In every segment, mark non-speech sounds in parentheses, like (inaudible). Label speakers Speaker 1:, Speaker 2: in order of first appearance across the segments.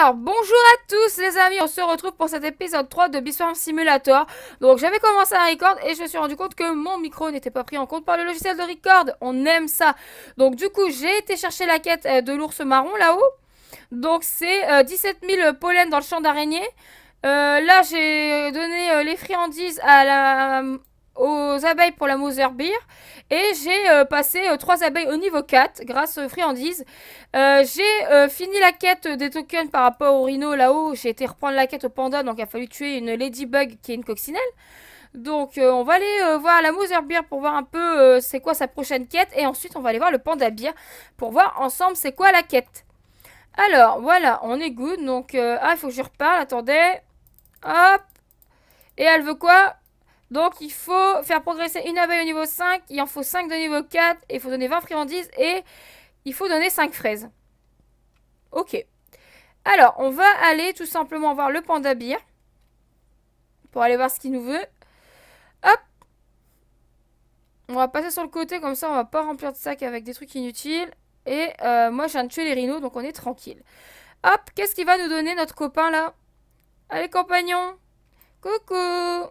Speaker 1: Alors, bonjour à tous les amis, on se retrouve pour cet épisode 3 de Bisfarm Simulator. Donc, j'avais commencé un record et je me suis rendu compte que mon micro n'était pas pris en compte par le logiciel de record. On aime ça. Donc, du coup, j'ai été chercher la quête euh, de l'ours marron là-haut. Donc, c'est 17 000 pollens dans le champ d'araignée. Euh, là, j'ai donné euh, les friandises à la, aux abeilles pour la Mother Beer. Et j'ai euh, passé euh, trois 3 abeilles au niveau 4 grâce aux friandises. Euh, j'ai fini la quête des tokens par rapport au rhino là-haut. J'ai été reprendre la quête au panda, donc il a fallu tuer une ladybug qui est une coccinelle. Donc on va aller voir la Mother Beer pour voir un peu c'est quoi sa prochaine quête. Et ensuite on va aller voir le panda beer pour voir ensemble c'est quoi la quête. Alors voilà, on est good. Donc ah, il faut que je reparle. Attendez. Hop. Et elle veut quoi donc il faut faire progresser une abeille au niveau 5, il en faut 5 de niveau 4, il faut donner 20 friandises, et il faut donner 5 fraises. Ok. Alors, on va aller tout simplement voir le panda beer, pour aller voir ce qu'il nous veut. Hop On va passer sur le côté, comme ça on va pas remplir de sac avec des trucs inutiles. Et euh, moi je viens de tuer les rhinos, donc on est tranquille. Hop, qu'est-ce qu'il va nous donner notre copain là Allez compagnon Coucou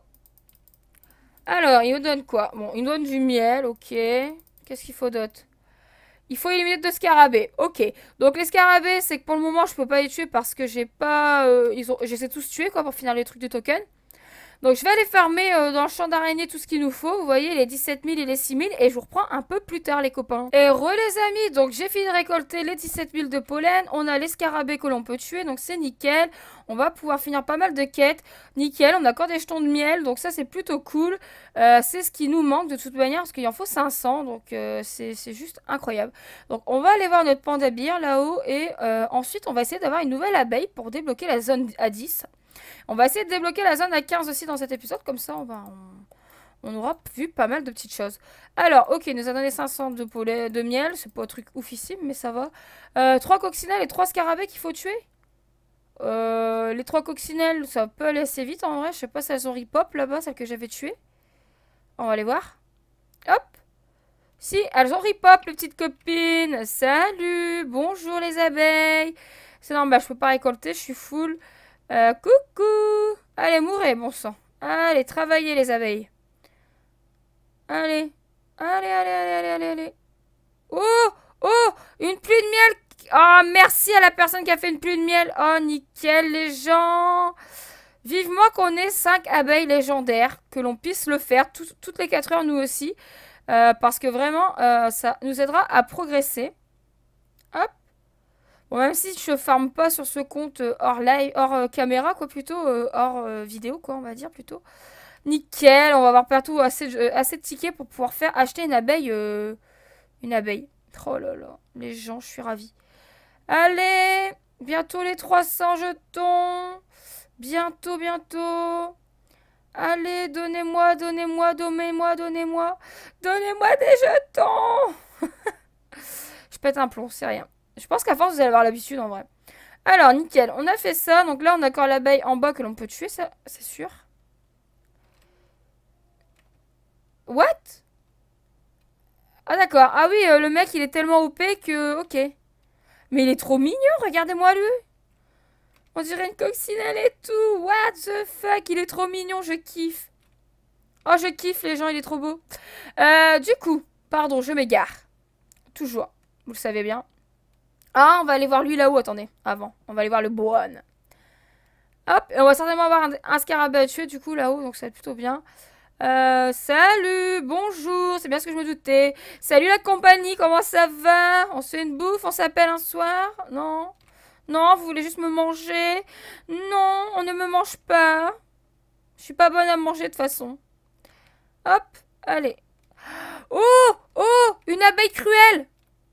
Speaker 1: alors, il nous donne quoi Bon, il nous donne du miel, ok. Qu'est-ce qu'il faut d'autre Il faut éliminer deux scarabées, ok. Donc les scarabées, c'est que pour le moment, je peux pas les tuer parce que j'ai pas... Euh, ils ont, J'essaie tous tuer, quoi, pour finir les trucs de token. Donc je vais aller fermer euh, dans le champ d'araignée tout ce qu'il nous faut. Vous voyez les 17 000 et les 6 000. Et je vous reprends un peu plus tard les copains. Et re les amis, donc j'ai fini de récolter les 17 000 de pollen. On a les scarabées que l'on peut tuer, donc c'est nickel. On va pouvoir finir pas mal de quêtes. Nickel, on a encore des jetons de miel, donc ça c'est plutôt cool. Euh, c'est ce qui nous manque de toute manière, parce qu'il en faut 500, donc euh, c'est juste incroyable. Donc on va aller voir notre pandabir là-haut, et ensuite on va essayer d'avoir une nouvelle abeille pour débloquer la zone à 10. On va essayer de débloquer la zone à 15 aussi dans cet épisode. Comme ça, on va... On... aura vu pas mal de petites choses. Alors, ok, il nous a donné 500 de, poulet, de miel. C'est pas un truc oufissime, mais ça va. 3 euh, coccinelles et 3 scarabées qu'il faut tuer euh, les trois coccinelles, ça peut aller assez vite en vrai. Je sais pas si elles ont ripop là-bas, celles que j'avais tuées. On va aller voir. Hop. Si, elles ont ripop, les petites copines. Salut. Bonjour les abeilles. C'est normal, je peux pas récolter, je suis full. Euh, coucou Allez, mourez, bon sang. Allez, travaillez, les abeilles. Allez. Allez, allez, allez, allez, allez, allez. Oh Oh Une pluie de miel Oh, merci à la personne qui a fait une pluie de miel. Oh, nickel, les gens Vivement qu'on ait cinq abeilles légendaires, que l'on puisse le faire toutes les 4 heures, nous aussi. Euh, parce que vraiment, euh, ça nous aidera à progresser. Hop même si je farme pas sur ce compte euh, hors live, hors euh, caméra, quoi, plutôt, euh, hors vidéo, quoi, on va dire, plutôt. Nickel, on va avoir partout assez, assez de tickets pour pouvoir faire acheter une abeille. une abeille. Oh là là, les gens, je suis ravie. Allez, bientôt les 300 jetons. Bientôt, bientôt. Allez, donnez-moi, donnez-moi, donnez-moi, donnez-moi. Donnez-moi des jetons. (laughs) je pète un plomb, c'est rien. Je pense qu'à force, vous allez avoir l'habitude en vrai. Alors, nickel. On a fait ça. Donc là, on a encore l'abeille en bas que l'on peut tuer, ça, c'est sûr. What Ah d'accord. Ah oui, euh, le mec, il est tellement OP que... Ok. Mais il est trop mignon, regardez-moi lui. On dirait une coccinelle et tout. What the fuck, il est trop mignon, je kiffe. Oh, je kiffe les gens, il est trop beau. Euh, du coup, pardon, je m'égare. Toujours, vous le savez bien. Ah, on va aller voir lui là-haut, attendez, avant. On va aller voir le Boan. Hop, on va certainement avoir un, scarabée à du coup là-haut, donc ça va plutôt bien. Euh, salut, bonjour, c'est bien ce que je me doutais. Salut la compagnie, comment ça va On se fait une bouffe, on s'appelle un soir Non Non, vous voulez juste me manger Non, on ne me mange pas. Je suis pas bonne à manger de toute façon. Hop, allez. Oh Oh Une abeille cruelle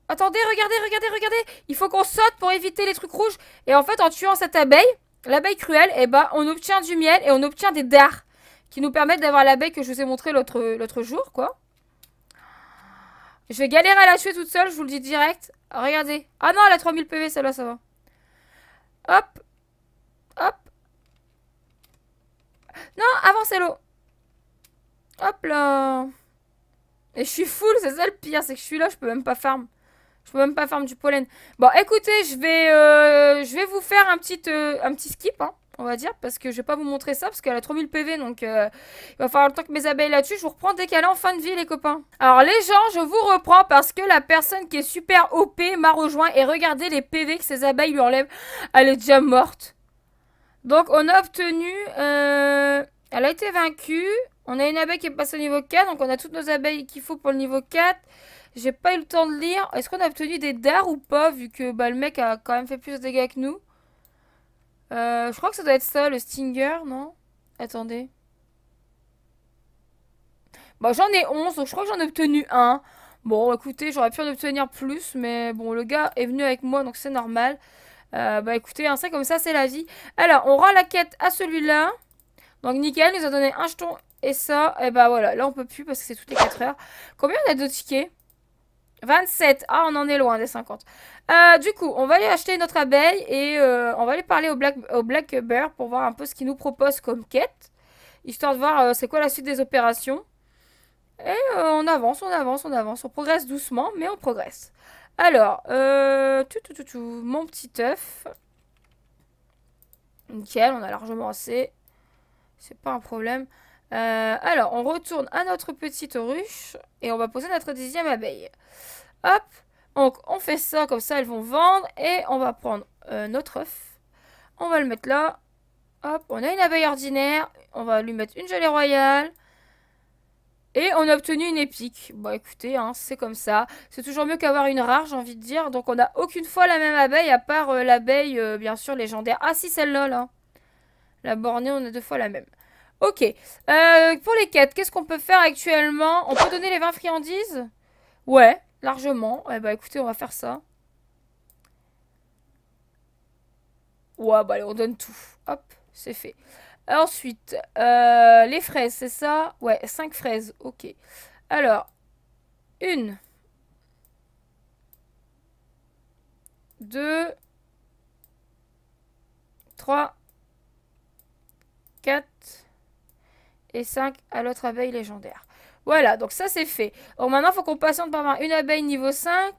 Speaker 1: Attendez, regardez, regardez, regardez. Il faut qu'on saute pour éviter les trucs rouges. Et en fait, en tuant cette abeille, l'abeille cruelle, eh ben, on obtient du miel et on obtient des dards. Qui nous permettent d'avoir l'abeille que je vous ai montrée l'autre jour, quoi. Je vais galérer à la tuer toute seule, je vous le dis direct. Regardez. Ah non, elle a 3000 PV, celle-là, ça va. Hop. Hop. Non, avancez l'eau. Hop là. Et je suis full, c'est ça le pire, c'est que je suis là, je peux même pas farm. Je peux même pas faire du pollen. Bon, écoutez, je vais, euh, je vais vous faire un petit, euh, un petit skip, hein, on va dire, parce que je vais pas vous montrer ça, parce qu'elle a 3000 PV, donc euh, il va falloir le temps que mes abeilles là-dessus. Je vous reprends dès qu'elle est en fin de vie, les copains. Alors, les gens, je vous reprends parce que la personne qui est super OP m'a rejoint et regardez les PV que ces abeilles lui enlèvent. Elle est déjà morte. Donc, on a obtenu... elle a été vaincue. On a une abeille qui est passée au niveau 4, donc on a toutes nos abeilles qu'il faut pour le niveau 4. J'ai pas eu le temps de lire. Est-ce qu'on a obtenu des dards ou pas, vu que bah, le mec a quand même fait plus de dégâts que nous euh, Je crois que ça doit être ça, le Stinger, non Attendez. Bon, bah, j'en ai 11, donc je crois que j'en ai obtenu un. Bon, écoutez, j'aurais pu en obtenir plus, mais bon, le gars est venu avec moi, donc c'est normal. Euh, bah écoutez, un hein, c'est comme ça, c'est la vie. Alors, on rend la quête à celui-là. Donc nickel, il nous a donné un jeton et ça. Et eh bah voilà, là on peut plus parce que c'est toutes les 4 heures. Combien on a de tickets 27. Ah, on en est loin des 50. Euh, du coup, on va aller acheter notre abeille et euh, on va aller parler au Black, au Black Bear pour voir un peu ce qu'il nous propose comme quête. Histoire de voir euh, c'est quoi la suite des opérations. Et on avance, on avance, on avance. On progresse doucement, mais on progresse. Alors, tout, tout, tout, tout, mon petit œuf. Nickel, on a largement assez. C'est pas un problème. Euh, alors, on retourne à notre petite ruche et on va poser notre dixième abeille. Hop, donc on fait ça, comme ça elles vont vendre et on va prendre euh, notre œuf. On va le mettre là. Hop, on a une abeille ordinaire, on va lui mettre une gelée royale. Et on a obtenu une épique. Bon bah, écoutez, hein, c'est comme ça. C'est toujours mieux qu'avoir une rare, j'ai envie de dire. Donc on n'a aucune fois la même abeille, à part euh, l'abeille, bien sûr, légendaire. Ah si, celle-là, là. La bornée, on a deux fois la même. Ok. Euh, pour les quêtes, qu'est-ce qu'on peut faire actuellement On peut donner les 20 friandises Ouais, largement. Eh bah écoutez, on va faire ça. Ouais, bah allez, on donne tout. Hop, c'est fait. Ensuite, euh, les fraises, c'est ça Ouais, 5 fraises, ok. Alors, une. Deux. Trois. Quatre et 5 à l'autre abeille légendaire. Voilà, donc ça c'est fait. Or maintenant, il faut qu'on patiente par une abeille niveau 5.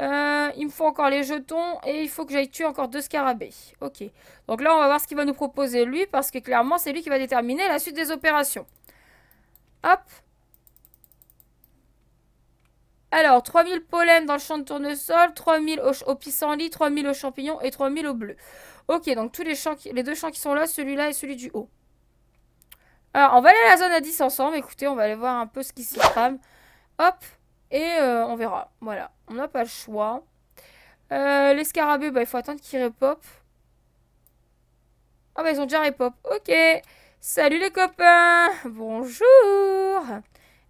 Speaker 1: Euh, il me faut encore les jetons et il faut que j'aille tuer encore deux scarabées. Ok. Donc là, on va voir ce qu'il va nous proposer lui parce que clairement, c'est lui qui va déterminer la suite des opérations. Hop. Alors, 3000 pollen dans le champ de tournesol, 3000 au, pissenlit, 3000 au champignons et 3000 au bleu. Ok, donc tous les, champs les deux champs qui sont là, celui-là et celui du haut. Alors, on va aller à la zone à 10 ensemble. Écoutez, on va aller voir un peu ce qui s'y trame. Hop. Et euh, on verra. Voilà. On n'a pas le choix. Euh, l'escarabée, bah, il faut attendre qu'ils repop. Ah, bah, ils ont déjà repop. Ok. Salut les copains. Bonjour.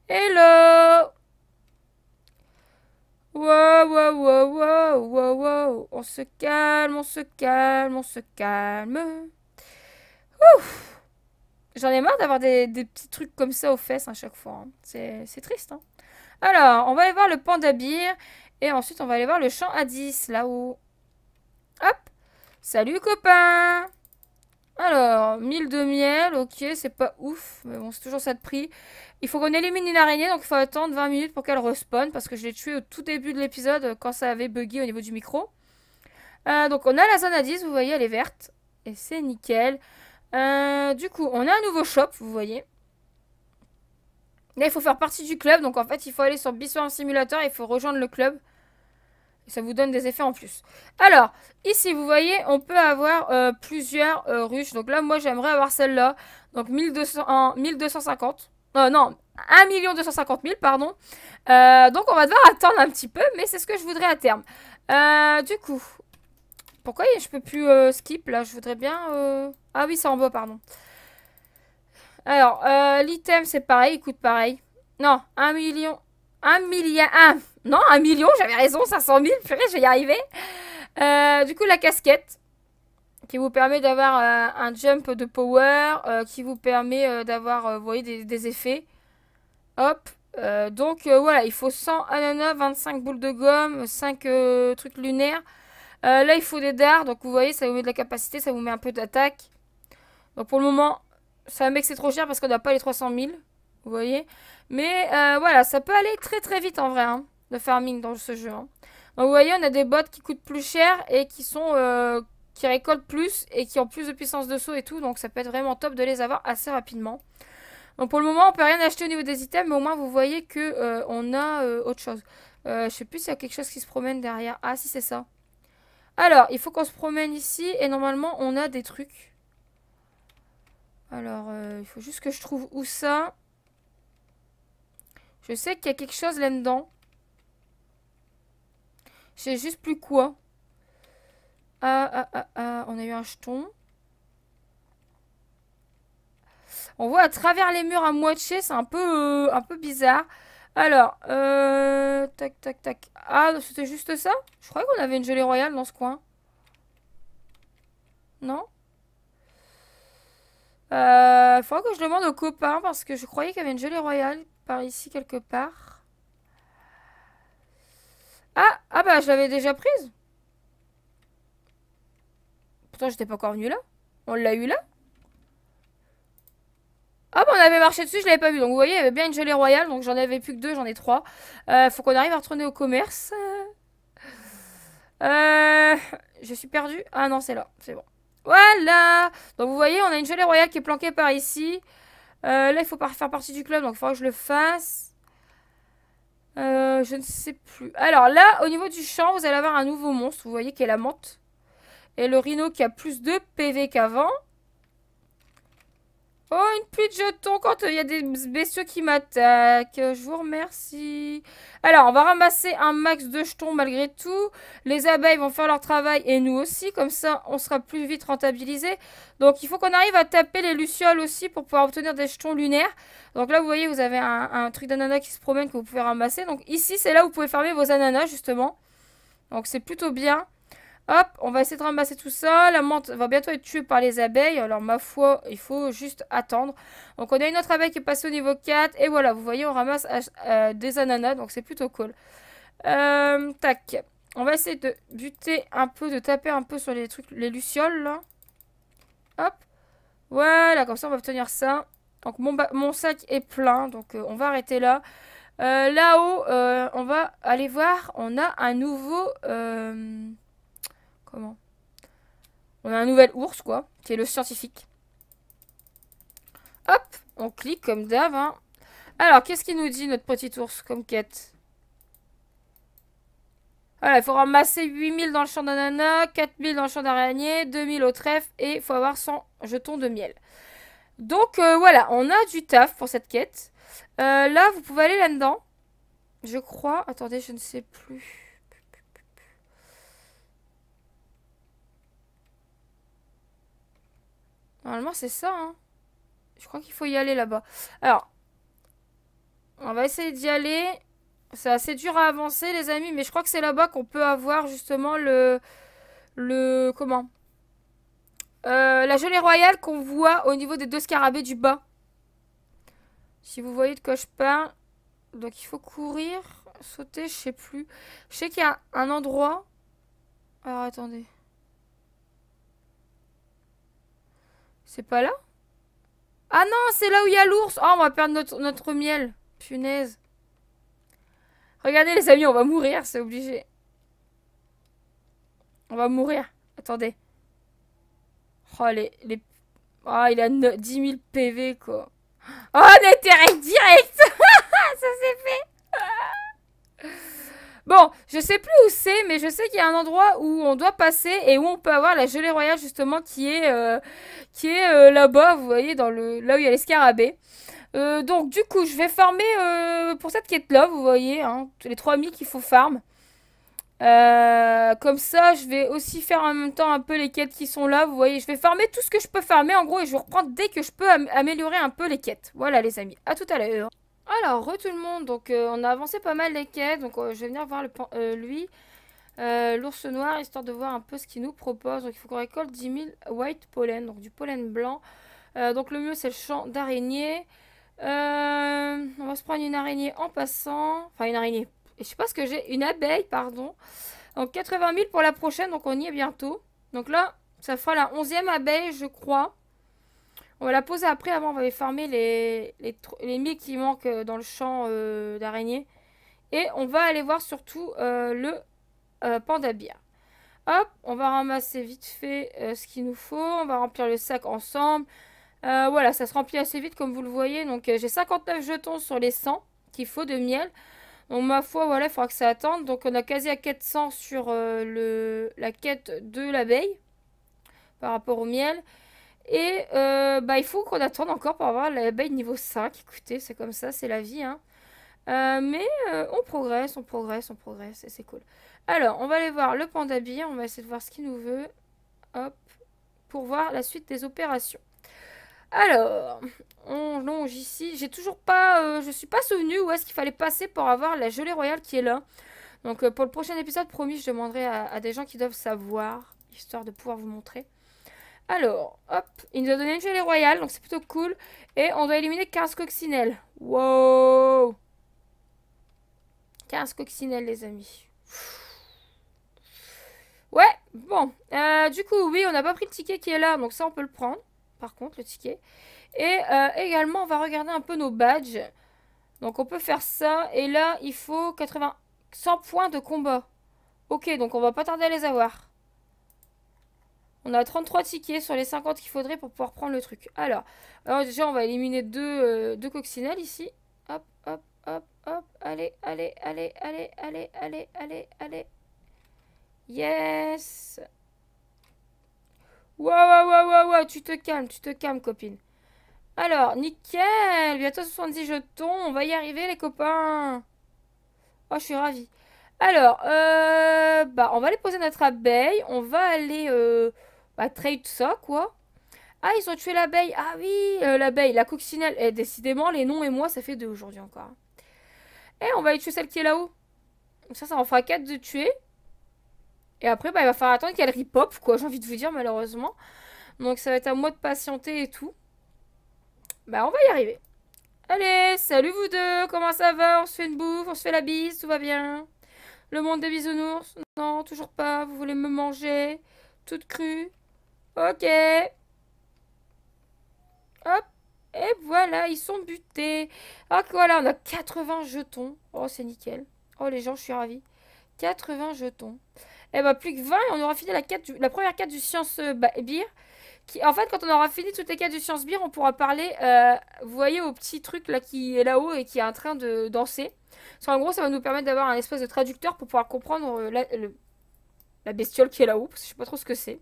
Speaker 1: Hello. Wow, wow, wow, wow, wow, wow. On se calme, on se calme, on se calme. Ouf. J'en ai marre d'avoir des, petits trucs comme ça aux fesses à chaque fois. Hein. C'est triste. Hein. Alors, on va aller voir le pan beer. Et ensuite, on va aller voir le champ à 10, là-haut. Hop Salut, copain Alors, 1000 de miel, ok, c'est pas ouf. Mais bon, c'est toujours ça de prix. Il faut qu'on élimine une araignée, donc il faut attendre 20 minutes pour qu'elle respawn. Parce que je l'ai tuée au tout début de l'épisode, quand ça avait bugué au niveau du micro. Euh, donc, on a la zone à 10, vous voyez, elle est verte. Et c'est nickel. Euh, du coup, on a un nouveau shop, vous voyez. Là, il faut faire partie du club. Donc, en fait, il faut aller sur Biswarm Simulator et il faut rejoindre le club. Ça vous donne des effets en plus. Alors, ici, vous voyez, on peut avoir euh, plusieurs euh, ruches. Donc là, moi, j'aimerais avoir celle-là. Donc, 1200, 1250. non non, 1 250 000, pardon. donc, on va devoir attendre un petit peu, mais c'est ce que je voudrais à terme. du coup, pourquoi je peux plus euh, skip là Je voudrais bien... Euh, ah oui, c'est en bas, pardon. Alors, euh, l'item, c'est pareil, il coûte pareil. Non, 1 million... 1 million. Non, 1 million, j'avais raison, 500 000, purée, je vais y arriver. du coup, la casquette, qui vous permet d'avoir un jump de power, qui vous permet d'avoir, vous voyez, des, des effets. Hop, donc voilà, il faut 100 ananas, 25 boules de gomme, 5 trucs lunaires... Euh, là, il faut des dards. Donc, vous voyez, ça vous met de la capacité, ça vous met un peu d'attaque. Donc, pour le moment, ça fait que c'est trop cher parce qu'on n'a pas les 300 000. Vous voyez Mais euh, voilà, ça peut aller très très vite en vrai, hein, le farming dans ce jeu. Hein. Donc, vous voyez, on a des bots qui coûtent plus cher et qui sont... Euh, qui récoltent plus et qui ont plus de puissance de saut et tout. Donc ça peut être vraiment top de les avoir assez rapidement. Donc pour le moment, on peut rien acheter au niveau des items, mais au moins vous voyez que on a autre chose. je sais plus s'il y a quelque chose qui se promène derrière. Ah si c'est ça. Alors, il faut qu'on se promène ici. Et normalement, on a des trucs. Alors, euh, il faut juste que je trouve où ça. Je sais qu'il y a quelque chose là-dedans. Je sais juste plus quoi. Ah, ah, ah, ah. On a eu un jeton. On voit à travers les murs à moitié. C'est un euh, un peu bizarre. Alors, euh, tac, tac, tac. Ah, c'était juste ça Je croyais qu'on avait une gelée royale dans ce coin. Non euh, faudra que je demande aux copains parce que je croyais qu'il y avait une gelée royale par ici quelque part. Ah, ah bah je l'avais déjà prise. Pourtant j'étais pas encore venue là. On l'a eu là Hop, ah bah, on avait marché dessus, je l'avais pas vu. Donc vous voyez, il y avait bien une gelée royale. Donc j'en avais plus que deux, j'en ai trois. Euh, faut qu'on arrive à retourner au commerce. Euh, je suis perdue. Ah non, c'est là. C'est bon. Voilà Donc vous voyez, on a une gelée royale qui est planquée par ici. Euh, là, il faut pas faire partie du club, donc il faudra que je le fasse. je ne sais plus. Alors là, au niveau du champ, vous allez avoir un nouveau monstre. Vous voyez qui est la menthe. Et le rhino qui a plus de PV qu'avant. Oh, une pluie de jetons quand euh, il y a des bestiaux qui m'attaquent. Je vous remercie. Alors, on va ramasser un max de jetons malgré tout. Les abeilles vont faire leur travail et nous aussi. Comme ça, on sera plus vite rentabilisé Donc, il faut qu'on arrive à taper les lucioles aussi pour pouvoir obtenir des jetons lunaires. Donc là, vous voyez, vous avez un, truc d'ananas qui se promène que vous pouvez ramasser. Donc ici, c'est là où vous pouvez fermer vos ananas, justement. Donc c'est plutôt bien. Hop, on va essayer de ramasser tout ça. La menthe va bientôt être tuée par les abeilles. Alors, ma foi, il faut juste attendre. Donc, on a une autre abeille qui est passée au niveau 4. Et voilà, vous voyez, on ramasse euh, des ananas. Donc, c'est plutôt cool. Euh, tac. On va essayer de buter un peu, de taper un peu sur les trucs, les lucioles, là. Hop. Voilà, comme ça, on va obtenir ça. Donc, mon, sac est plein. Donc, euh, on va arrêter là. là-haut, on va aller voir. On a un nouveau... On a un nouvel ours, quoi, qui est le scientifique. Hop, on clique comme d'hab. Hein. Alors, qu'est-ce qu'il nous dit, notre petit ours, comme quête voilà, il faut ramasser 8000 dans le champ d'ananas, 4000 dans le champ d'araignée, 2000 au trèfle et il faut avoir 100 jetons de miel. Donc euh, voilà, on a du taf pour cette quête. Euh, là, vous pouvez aller là-dedans. Je crois. Attendez, je ne sais plus. Normalement, c'est ça. Hein. Je crois qu'il faut y aller là-bas. Alors, on va essayer d'y aller. C'est assez dur à avancer, les amis, mais je crois que c'est là-bas qu'on peut avoir justement le... Le... Comment euh, La gelée royale qu'on voit au niveau des deux scarabées du bas. Si vous voyez de quoi je parle. Donc, il faut courir, sauter, je sais plus. Je sais qu'il y a un endroit... Alors, attendez. C'est pas là Ah non, c'est là où il y a l'ours. Oh, on va perdre notre, notre miel. Punaise. Regardez les amis, on va mourir, c'est obligé. On va mourir. Attendez. Oh, les... Oh, il a 10 000 PV, quoi. Oh, on est direct (laughs) Ça, s'est fait Bon, je sais plus où c'est, mais je sais qu'il y a un endroit où on doit passer et où on peut avoir la gelée royale justement qui est, euh, qui est euh, là-bas, vous voyez, dans le, là où il y a les euh, donc du coup, je vais farmer pour cette quête-là, vous voyez, hein, les 3000 qu'il faut farm. comme ça, je vais aussi faire en même temps un peu les quêtes qui sont là, vous voyez. Je vais farmer tout ce que je peux farmer en gros et je vais reprendre dès que je peux améliorer un peu les quêtes. Voilà les amis, à tout à l'heure. Alors, re tout le monde. Donc, euh, on a avancé pas mal les quêtes. Donc, euh, je vais venir voir euh, lui, l'ours noir, histoire de voir un peu ce qu'il nous propose. Donc, il faut qu'on récolte 10 000 white pollen, donc du pollen blanc. donc, le mieux, c'est le champ d'araignée. on va se prendre une araignée en passant. Enfin, une araignée. Je sais pas ce que j'ai. Une abeille, pardon. Donc, 80 000 pour la prochaine. Donc, on y est bientôt. Donc là, ça fera la 11e abeille, je crois. On va la poser après. Avant, on va aller farmer les, les, qui manquent euh, dans le champ euh, d'araignée. Et on va aller voir surtout euh, le panda bière. Hop, on va ramasser vite fait ce qu'il nous faut. On va remplir le sac ensemble. voilà, ça se remplit assez vite comme vous le voyez. Donc j'ai 59 jetons sur les 100 qu'il faut de miel. Donc ma foi, voilà, il faudra que ça attende. Donc on a quasi à 400 sur le, la quête de l'abeille par rapport au miel. Et euh, bah, il faut qu'on attende encore pour avoir l'abeille niveau 5. Écoutez, c'est comme ça, c'est la vie. Hein. Euh, mais euh, on progresse, on progresse, on progresse, et c'est cool. Alors, on va aller voir le panda bire, on va essayer de voir ce qu'il nous veut. Hop, pour voir la suite des opérations. Alors, on longe ici. J'ai toujours pas, je suis pas souvenu où est-ce qu'il fallait passer pour avoir la gelée royale qui est là. Donc, pour le prochain épisode, promis, je demanderai à des gens qui doivent savoir, histoire de pouvoir vous montrer. Alors, hop, il nous a donné une gelée royale, donc c'est plutôt cool. Et on doit éliminer 15 coccinelles. Wow 15 coccinelles, les amis. Ouais, bon. Euh, du coup, oui, on n'a pas pris le ticket qui est là, donc ça, on peut le prendre. Par contre, le ticket. Et euh, également, on va regarder un peu nos badges. Donc, on peut faire ça. Et là, il faut 80... 100 points de combat. Ok, donc on va pas tarder à les avoir. On a 33 tickets sur les 50 qu'il faudrait pour pouvoir prendre le truc. Alors, déjà, on va éliminer deux, euh, deux coccinelles ici. Hop, hop, hop, hop. Allez, allez, allez, allez, allez, allez, allez, allez. Yes Waouh, waouh, waouh, waouh, tu te calmes, tu te calmes, copine. Alors, nickel Bientôt 70 jetons, on va y arriver, les copains Oh, je suis ravie. Alors, euh, bah, on va aller poser notre abeille, on va aller... Euh, bah, trade ça, quoi. Ah, ils ont tué l'abeille. Ah oui, euh, l'abeille, la coccinelle. Et eh, décidément, les noms et moi, ça fait deux aujourd'hui encore. Et eh, on va aller tuer celle qui est là-haut. Ça, ça en fera quatre de tuer. Et après, bah, il va falloir attendre qu'elle ripop, quoi. (laughs) J'ai envie de vous dire, malheureusement. Donc, ça va être à moi de patienter et tout. Bah, on va y arriver. Allez, salut vous deux. Comment ça va On se fait une bouffe, on se fait la bise, tout va bien. Le monde des bisounours Non, toujours pas. Vous voulez me manger Toute crue Ok. Hop. Et voilà, ils sont butés. Ah voilà, on a 80 jetons. Oh, c'est nickel. Oh, les gens, je suis ravie. 80 jetons. Eh bah plus que 20, on aura fini la, la première carte du Science euh, bah, Beer. Qui, en fait, quand on aura fini toutes les cartes du Science Beer, on pourra parler, euh, vous voyez, au petit truc là qui est là-haut et qui est en train de danser. Parce qu'en gros, ça va nous permettre d'avoir un espèce de traducteur pour pouvoir comprendre euh, la, la bestiole qui est là-haut, parce que je sais pas trop ce que c'est.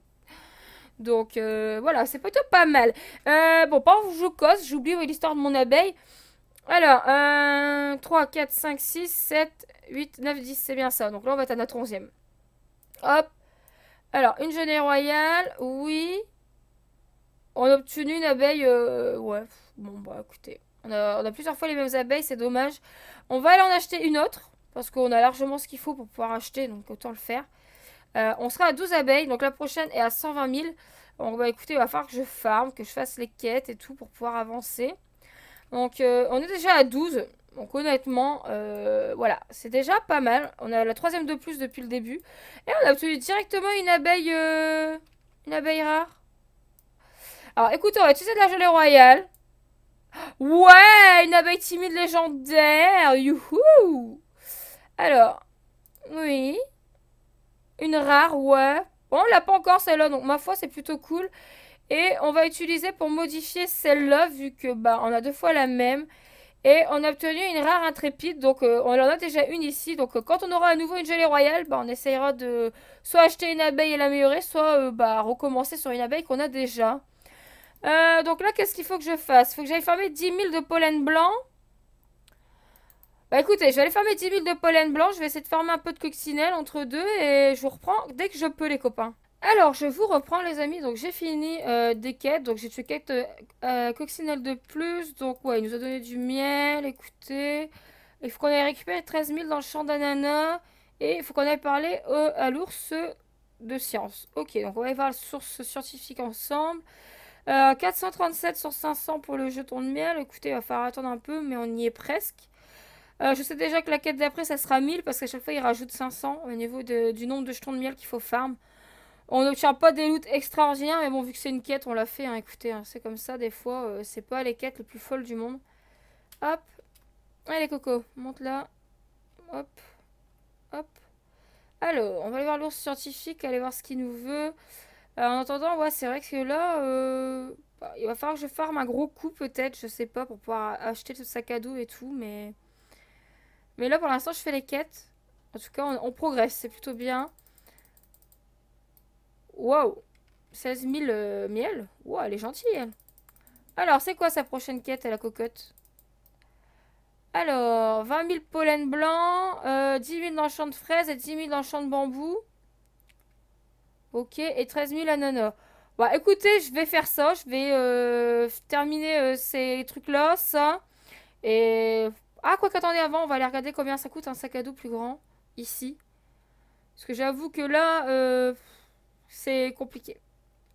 Speaker 1: Donc euh, voilà, c'est plutôt pas mal. Euh, bon, par je cause, j'oublie l'histoire de mon abeille. Alors, euh, 3, 4, 5, 6, 7, 8, 9, 10, c'est bien ça. Donc là, on va être à notre onzième. Hop. Alors, une genée royale, oui. On a obtenu une abeille, euh, ouais, bon bah écoutez. On a, on a plusieurs fois les mêmes abeilles, c'est dommage. On va aller en acheter une autre, parce qu'on a largement ce qu'il faut pour pouvoir acheter, donc autant le faire. Euh, on sera à 12 abeilles, donc la prochaine est à 120 000. Bon bah écoutez, il va falloir que je farme, que je fasse les quêtes et tout pour pouvoir avancer. Donc euh, on est déjà à 12. Donc honnêtement, euh, voilà, c'est déjà pas mal. On a la troisième de plus depuis le début. Et on a obtenu directement une abeille... une abeille rare. Alors écoutez, tu sais utiliser de la gelée royale. Ouais, une abeille timide légendaire, youhou Alors, oui, une rare, ouais. Bon, oh, on l'a pas encore celle-là, donc ma foi, c'est plutôt cool. Et on va utiliser pour modifier celle-là, vu que bah on a deux fois la même. Et on a obtenu une rare intrépide, donc euh, on en a déjà une ici. Donc euh, quand on aura à nouveau une gelée royale, bah, on essayera de soit acheter une abeille et l'améliorer, soit euh, bah, recommencer sur une abeille qu'on a déjà. donc là, qu'est-ce qu'il faut que je fasse Il faut que j'aille fermer 10 000 de pollen blanc. Bah écoutez, je vais aller faire mes 10 000 de pollen blanc, je vais essayer de faire un peu de coccinelle entre deux et je vous reprends dès que je peux les copains. Alors, je vous reprends les amis, donc j'ai fini euh, des quêtes, donc j'ai tué quête euh, coccinelles de plus, donc ouais, il nous a donné du miel, écoutez, il faut qu'on aille récupérer 13 000 dans le champ d'ananas, et il faut qu'on aille parler à l'ours de science. Ok, donc on va aller voir la source scientifique ensemble. 437 euh, sur 500 pour le jeton de miel, écoutez, il va falloir attendre un peu, mais on y est presque. Euh, je sais déjà que la quête d'après, ça sera 1000 parce qu'à chaque fois, il rajoute 500 au niveau du nombre de jetons de miel qu'il faut farm. On n'obtient pas des loots extraordinaires, mais bon, vu que c'est une quête, on l'a fait. Hein. écoutez, hein, c'est comme ça, des fois, Ce euh, c'est pas les quêtes les plus folles du monde. Hop. Allez, Coco, monte là. Hop. Hop. Alors, on va aller voir l'ours scientifique, aller voir ce qu'il nous veut. Euh, en attendant, ouais, c'est vrai que là, bah, il va falloir que je farme un gros coup peut-être, je sais pas, pour pouvoir acheter ce sac à dos et tout, mais mais là, pour l'instant, je fais les quêtes. En tout cas, on, progresse. C'est plutôt bien. Wow 16 000 miel Wow, elle est gentille, elle. Alors, c'est quoi sa prochaine quête à la cocotte Alors, 20 000 pollen blanc, 10 000 d'enchants de fraises et 10 000 d'enchants de bambou. Ok, et 13 000 ananas. Bah écoutez, je vais faire ça, je vais euh, terminer euh, ces trucs-là, ça. Et ah, quoi qu'attendez avant, on va aller regarder combien ça coûte un sac à dos plus grand ici. Parce que j'avoue que là, euh, c'est compliqué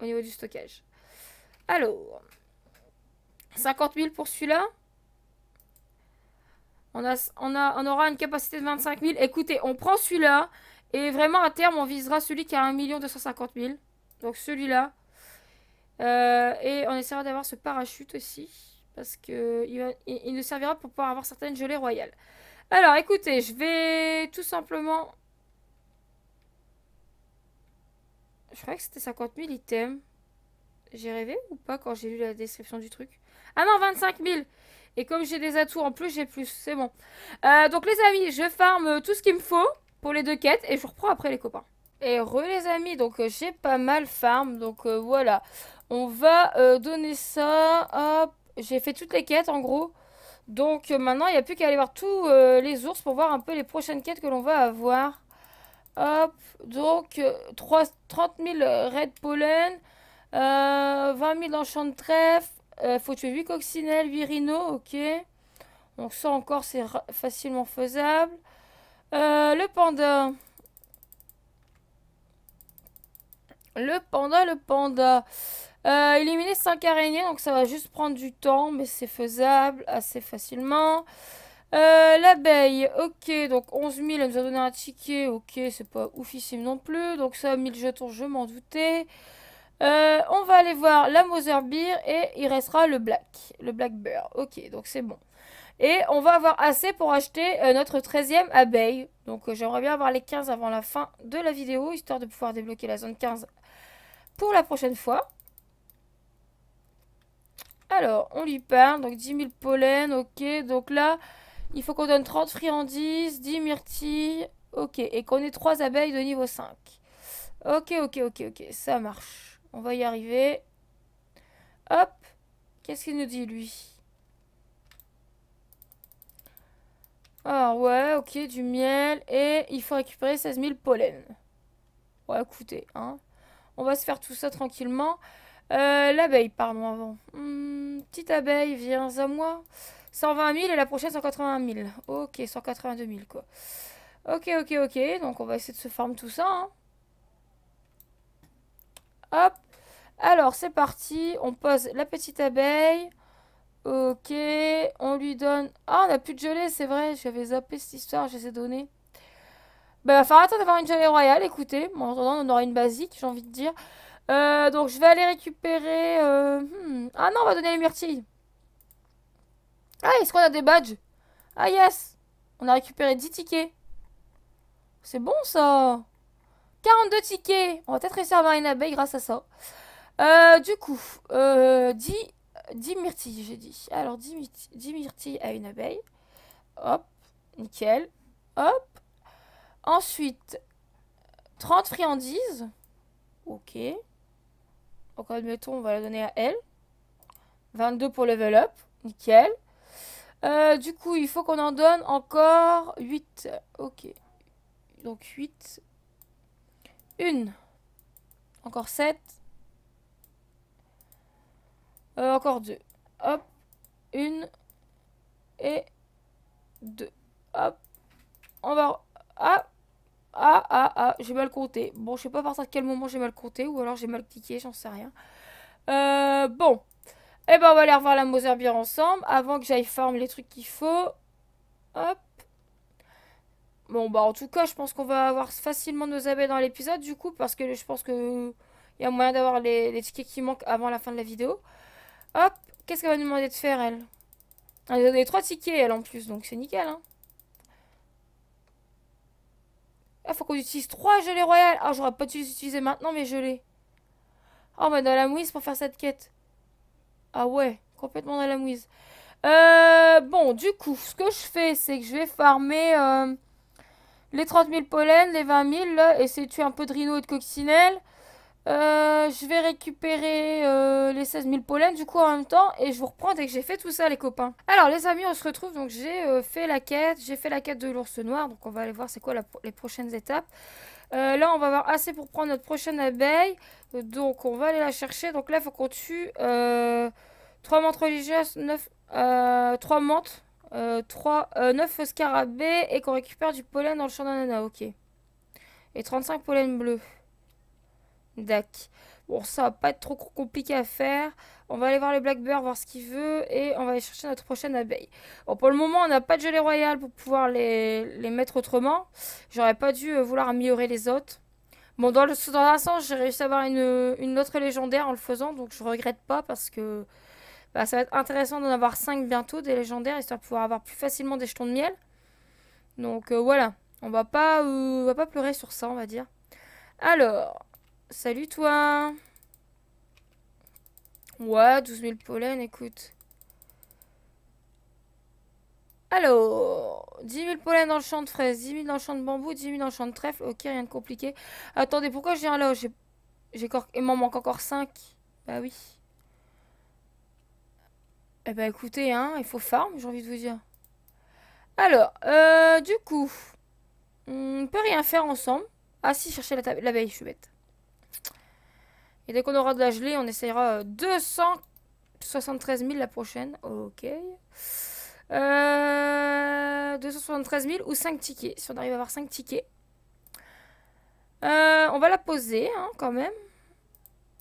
Speaker 1: au niveau du stockage. Alors, 50 000 pour celui-là. On, on, a, on aura une capacité de 25 000. Écoutez, on prend celui-là. Et vraiment, à terme, on visera celui qui a 1 250 000. Donc celui-là. Euh, et on essaiera d'avoir ce parachute aussi. Parce que il, nous servira pour pouvoir avoir certaines gelées royales. Alors, écoutez, je vais tout simplement... Je croyais que c'était 50 000 items. J'ai rêvé ou pas quand j'ai lu la description du truc Ah non, 25 000 Et comme j'ai des atouts en plus, j'ai plus. C'est bon. Euh, donc les amis, je farme tout ce qu'il me faut pour les deux quêtes et je reprends après les copains. Et re les amis, donc euh, j'ai pas mal farm, donc euh, voilà. On va donner ça, hop, j'ai fait toutes les quêtes en gros. Donc euh, maintenant, il n'y a plus qu'à aller voir tous euh, les ours pour voir un peu les prochaines quêtes que l'on va avoir. Hop, donc 30 euh, 000 red pollen, 20 000 enchants de trèfle, euh, faut tuer 8 coccinelles, 8 rhinos, ok. Donc ça encore, c'est facilement faisable. le panda. Le panda, le panda. Euh, éliminer 5 araignées, donc ça va juste prendre du temps, mais c'est faisable assez facilement. Euh, l'abeille, ok, donc 11 000, elle nous a donné un ticket, ok, c'est pas oufissime non plus. Donc ça, 1000 jetons, je m'en doutais. Euh, on va aller voir la Mother Beer et il restera le Black, le Black Bear. Ok, donc c'est bon. Et on va avoir assez pour acheter notre 13e abeille. Donc j'aimerais bien avoir les 15 avant la fin de la vidéo, histoire de pouvoir débloquer la zone 15 pour la prochaine fois. Alors, on lui parle. Donc, 10 000 pollens, ok. Donc là, il faut qu'on donne 30 friandises, 10 myrtilles, ok. Et qu'on ait 3 abeilles de niveau 5. Ok, ok, ok, ok. Ça marche. On va y arriver. Hop. Qu'est-ce qu'il nous dit, lui Ah ouais, ok, du miel. Et il faut récupérer 16 000 pollens. Ouais, écoutez, hein. On va se faire tout ça tranquillement. Euh, l'abeille, pardon, avant. Hmm, petite abeille, viens à moi. 120 000 et la prochaine 180 000. Ok, 182 000 quoi. Ok, ok, ok. Donc on va essayer de se farm tout ça. Hein. Hop. Alors c'est parti. On pose la petite abeille. Ok. On lui donne... Ah, on n'a plus de gelée, c'est vrai. J'avais zappé cette histoire, je les ai données. Bah, il va falloir attendre d'avoir une gelée royale, écoutez. Bon, en attendant, on aura une basique, j'ai envie de dire. Euh, donc je vais aller récupérer... Euh, hmm. Ah non, on va donner les myrtilles. Ah, est-ce qu'on a des badges Ah yes On a récupéré 10 tickets. C'est bon ça 42 tickets On va peut-être réserver à une abeille grâce à ça. Euh, du coup, 10, 10 myrtilles, j'ai dit. Alors 10, 10 myrtilles à une abeille. Hop, nickel. Hop. Ensuite, 30 friandises. Ok. Donc, admettons, on va la donner à elle. 22 pour level up. Nickel. Euh, du coup, il faut qu'on en donne encore 8. Ok. Donc 8. 1. Encore 7. Euh, encore 2. Hop. 1. Et 2. Hop. On va... Ah ah, ah, ah, j'ai mal compté. Bon, je sais pas à partir de quel moment j'ai mal compté, ou alors j'ai mal cliqué, j'en sais rien. Euh, bon. Eh ben, on va aller revoir la Mother ensemble, avant que j'aille farm les trucs qu'il faut. Hop. Bon, bah, en tout cas, je pense qu'on va avoir facilement nos abeilles dans l'épisode, du coup, parce que je pense que il y a moyen d'avoir les, tickets qui manquent avant la fin de la vidéo. Hop, qu'est-ce qu'elle va nous demander de faire, elle Elle a donné trois tickets, elle, en plus, donc c'est nickel, hein. Il ah, faut qu'on utilise trois gelées royales. Ah, j'aurais pas dû les utiliser maintenant, mes gelées. Ah, on va dans la mouise pour faire cette quête. Ah ouais, complètement dans la mouise. Euh, bon, du coup, ce que je fais, c'est que je vais farmer euh, les 30 000 pollens, les 20 000, là, essayer de tuer un peu de rhino et de coccinelle. Euh, je vais récupérer euh, les 16 000 pollens du coup en même temps et je vous reprends dès que j'ai fait tout ça les copains. Alors les amis on se retrouve donc j'ai euh, fait la quête, j'ai fait la quête de l'ours noir donc on va aller voir c'est quoi les prochaines étapes. là on va avoir assez pour prendre notre prochaine abeille donc on va aller la chercher donc là il faut qu'on tue 3 mantes religieuses, 9, 3 mantes, 9 scarabées et qu'on récupère du pollen dans le champ d'ananas ok. Et 35 pollen bleus. D'accord. Bon, ça va pas être trop compliqué à faire. On va aller voir le bear voir ce qu'il veut, et on va aller chercher notre prochaine abeille. Bon, pour le moment, on n'a pas de gelée royale pour pouvoir les, mettre autrement. J'aurais pas dû euh, vouloir améliorer les autres. Bon, dans, le, dans un sens, j'ai réussi à avoir une, autre légendaire en le faisant, donc je regrette pas parce que bah, ça va être intéressant d'en avoir 5 bientôt, des légendaires, histoire de pouvoir avoir plus facilement des jetons de miel. Donc euh, voilà, on va pas, euh, on va pas pleurer sur ça, on va dire. Alors, Salut toi Ouais, 12 000 pollen, écoute. Alors, 10 000 pollen dans le champ de fraises, 10 000 dans le champ de bambou, 10 000 dans le champ de trèfle. Ok, rien de compliqué. Attendez, pourquoi j'ai un là J'ai Il m'en manque encore 5. Bah oui. Eh bah écoutez, hein, il faut farm, j'ai envie de vous dire. Alors, euh, du coup, on peut rien faire ensemble. Ah si, chercher l'abeille, la je suis bête. Et dès qu'on aura de la gelée, on essayera 273 000 la prochaine. Ok. 273 euh, 000 ou 5 tickets. Si on arrive à avoir 5 tickets. Euh, on va la poser hein, quand même.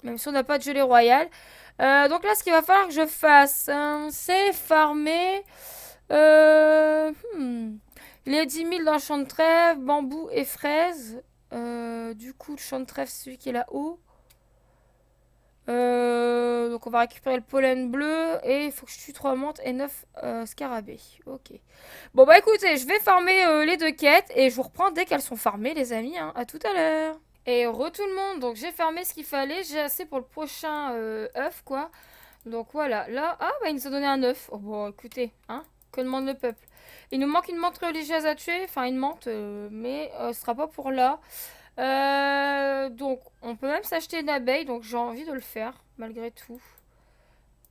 Speaker 1: Même si on n'a pas de gelée royale. Euh, donc là, ce qu'il va falloir que je fasse, hein, c'est farmer hmm, les 10 000 dans champ de trèfle, bambou et fraises. du coup, le champ de trèfle, celui qui est là-haut on va récupérer le pollen bleu. Et il faut que je tue 3 mantes et 9 euh, scarabées. Ok. Bon, bah écoutez, je vais farmer euh, les deux quêtes. Et je vous reprends dès qu'elles sont farmées, les amis. A hein. À tout à l'heure. Et re tout le monde. Donc, j'ai fermé ce qu'il fallait. J'ai assez pour le prochain euh, œuf, quoi. Donc, voilà. Là, ah, bah il nous a donné un œuf. Oh, bon, écoutez, hein. Que demande le peuple Il nous manque une menthe religieuse à tuer. Enfin, une menthe, mais ce sera pas pour là. donc, on peut même s'acheter une abeille, donc j'ai envie de le faire, malgré tout.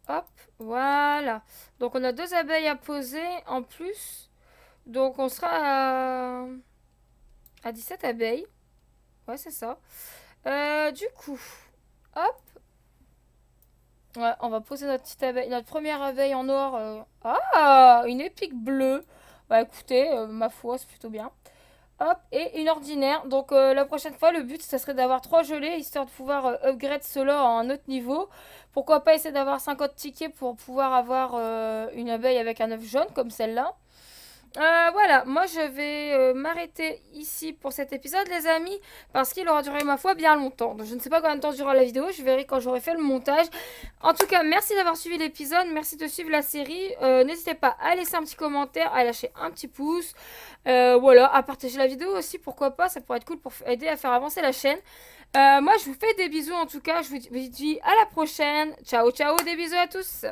Speaker 1: Hop, voilà. Donc on a deux abeilles à poser en plus. Donc on sera à, 17 abeilles. Ouais, c'est ça. Euh, du coup, hop. on va poser notre petite abeille, notre première abeille en or. Euh. Ah, une épique bleue. Bah écoutez, euh, ma foi, c'est plutôt bien. Hop, et une ordinaire. Donc euh, la prochaine fois, le but, ça serait d'avoir trois gelées, histoire de pouvoir euh, upgrade cela à un autre niveau. Pourquoi pas essayer d'avoir 50 tickets pour pouvoir avoir euh, une abeille avec un œuf jaune, comme celle-là. Euh, voilà, moi je vais euh, m'arrêter ici pour cet épisode les amis parce qu'il aura duré ma foi bien longtemps. Donc je ne sais pas combien de temps durera la vidéo, je verrai quand j'aurai fait le montage. En tout cas, merci d'avoir suivi l'épisode, merci de suivre la série. Euh, n'hésitez pas à laisser un petit commentaire, à lâcher un petit pouce, voilà, à partager la vidéo aussi, pourquoi pas, ça pourrait être cool pour aider à faire avancer la chaîne. moi je vous fais des bisous en tout cas, je vous dis à la prochaine. Ciao ciao, des bisous à tous.